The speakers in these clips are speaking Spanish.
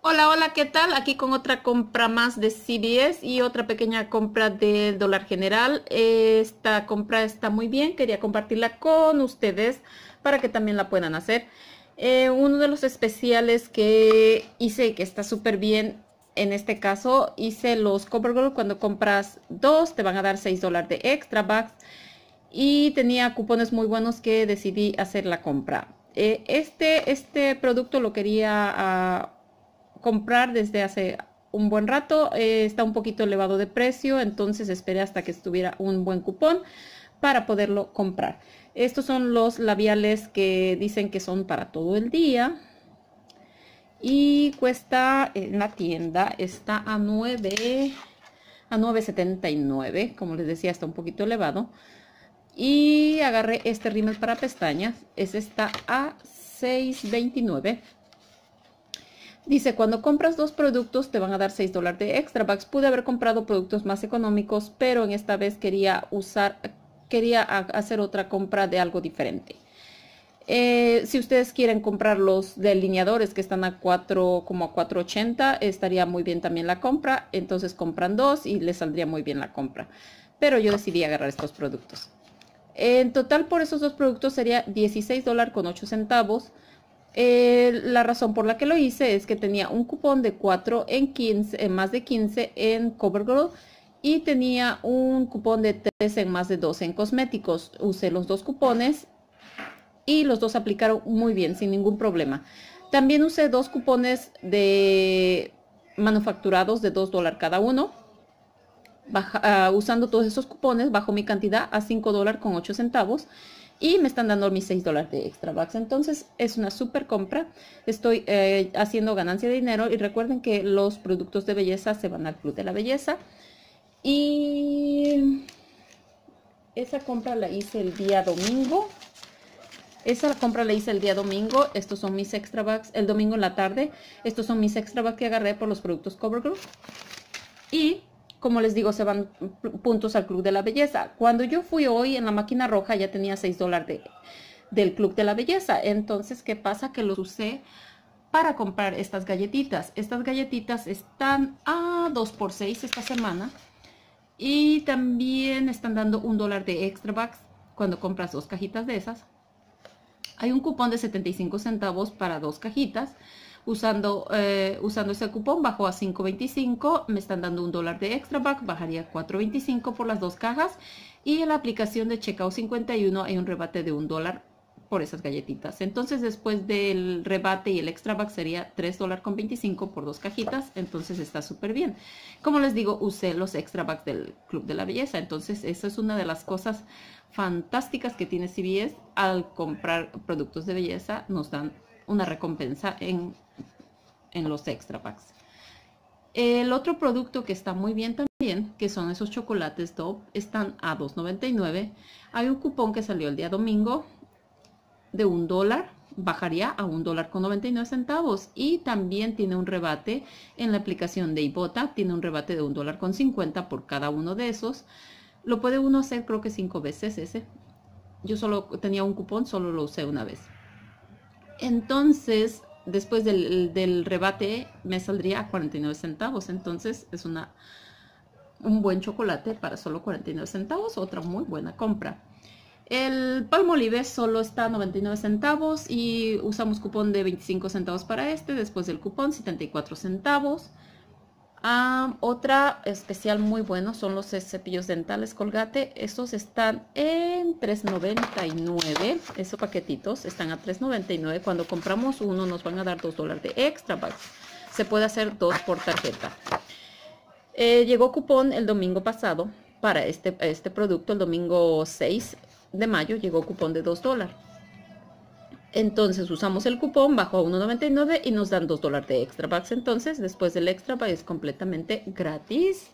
Hola, hola, ¿qué tal? Aquí con otra compra más de CBS y otra pequeña compra del dólar general. Esta compra está muy bien, quería compartirla con ustedes para que también la puedan hacer. Eh, uno de los especiales que hice que está súper bien, en este caso hice los CoverGirl. Cuando compras dos te van a dar 6 dólares de extra bucks y tenía cupones muy buenos que decidí hacer la compra. Eh, este, este producto lo quería... Ah, comprar desde hace un buen rato, eh, está un poquito elevado de precio, entonces esperé hasta que estuviera un buen cupón para poderlo comprar. Estos son los labiales que dicen que son para todo el día. Y cuesta en la tienda, está a 9 a 9.79, como les decía, está un poquito elevado. Y agarré este rímel para pestañas, es está a 6.29. Dice, cuando compras dos productos te van a dar 6 dólares de extra bucks. Pude haber comprado productos más económicos, pero en esta vez quería usar, quería hacer otra compra de algo diferente. Eh, si ustedes quieren comprar los delineadores que están a 4, como a 4.80, estaría muy bien también la compra. Entonces compran dos y les saldría muy bien la compra. Pero yo decidí agarrar estos productos. En total por esos dos productos sería 16 dólares con centavos. Eh, la razón por la que lo hice es que tenía un cupón de 4 en 15, en eh, más de 15 en CoverGirl y tenía un cupón de 3 en más de 12 en cosméticos. Usé los dos cupones y los dos aplicaron muy bien, sin ningún problema. También usé dos cupones de manufacturados de 2 dólares cada uno. Ah, usando todos esos cupones, bajo mi cantidad a 5 dólares con 8 centavos y me están dando mis 6 dólares de extra bucks. Entonces es una super compra. Estoy eh, haciendo ganancia de dinero y recuerden que los productos de belleza se van al Club de la Belleza. Y esa compra la hice el día domingo. Esa compra la hice el día domingo. Estos son mis extra bucks. El domingo en la tarde. Estos son mis extra bucks que agarré por los productos CoverGirl. Y como les digo, se van puntos al Club de la Belleza. Cuando yo fui hoy en la máquina roja ya tenía 6 dólares del Club de la Belleza. Entonces, ¿qué pasa? Que los usé para comprar estas galletitas. Estas galletitas están a 2 por 6 esta semana. Y también están dando un dólar de extra bucks cuando compras dos cajitas de esas. Hay un cupón de 75 centavos para dos cajitas. Usando, eh, usando ese cupón bajó a 5.25, me están dando un dólar de extra back, bajaría 4.25 por las dos cajas y en la aplicación de Checkout 51 hay un rebate de un dólar por esas galletitas. Entonces después del rebate y el extra back sería 3 con 25 por dos cajitas. Entonces está súper bien. Como les digo, usé los extra backs del Club de la Belleza. Entonces esa es una de las cosas fantásticas que tiene CBS. Al comprar productos de belleza nos dan una recompensa en, en los extra packs. El otro producto que está muy bien también, que son esos chocolates top están a $2.99. Hay un cupón que salió el día domingo de un dólar, bajaría a un dólar con 99 centavos y también tiene un rebate en la aplicación de Ibota, tiene un rebate de un dólar con 50 por cada uno de esos. Lo puede uno hacer creo que cinco veces ese. Yo solo tenía un cupón, solo lo usé una vez entonces después del, rebate me saldría a 49 centavos. Entonces es un buen chocolate para solo 49 centavos, otra muy buena compra. El palmolive solo está a 99 centavos y usamos cupón de 25 centavos para este, después del cupón 74 centavos otra especial muy bueno son los cepillos dentales Colgate. Estos están en $3.99. Esos paquetitos están a $3.99. Cuando compramos uno nos van a dar 2 dólares de extra Se puede hacer dos por tarjeta. Eh, llegó cupón el domingo pasado para este, este producto, el domingo 6 de mayo llegó cupón de 2 dólares. Entonces usamos el cupón, bajo a 1.99 y nos dan 2 dólares de extra bucks. Entonces después del extra bucks es completamente gratis.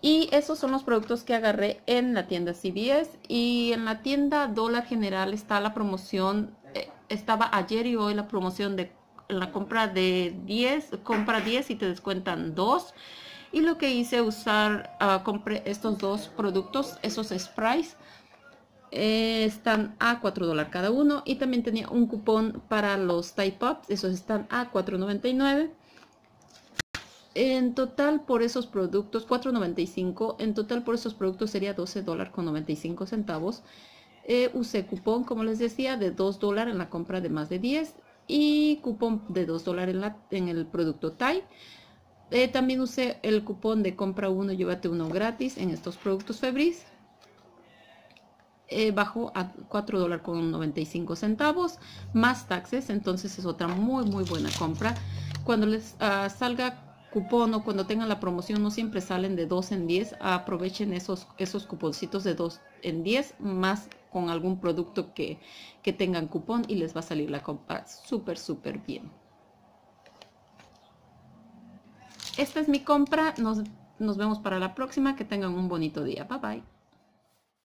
Y esos son los productos que agarré en la tienda CVS. Y en la tienda Dólar General está la promoción, eh, estaba ayer y hoy la promoción de la compra de 10, compra 10 y te descuentan 2. Y lo que hice usar, ah, compré estos dos productos, esos sprays eh, están a 4 dólares cada uno y también tenía un cupón para los type Pops, esos están a 4.99 en total por esos productos 4.95 en total por esos productos sería 12 con 95 centavos eh, usé cupón como les decía de 2 dólares en la compra de más de 10 y cupón de 2 dólares en, el producto Thai eh, también usé el cupón de compra 1 llévate uno gratis en estos productos Febris eh, Bajo a 4 dólares con 95 centavos más taxes entonces es otra muy muy buena compra cuando les ah, salga cupón o cuando tengan la promoción no siempre salen de 2 en 10 aprovechen esos esos cuponcitos de 2 en 10 más con algún producto que, que tengan cupón y les va a salir la compra súper súper bien esta es mi compra nos, nos vemos para la próxima que tengan un bonito día bye bye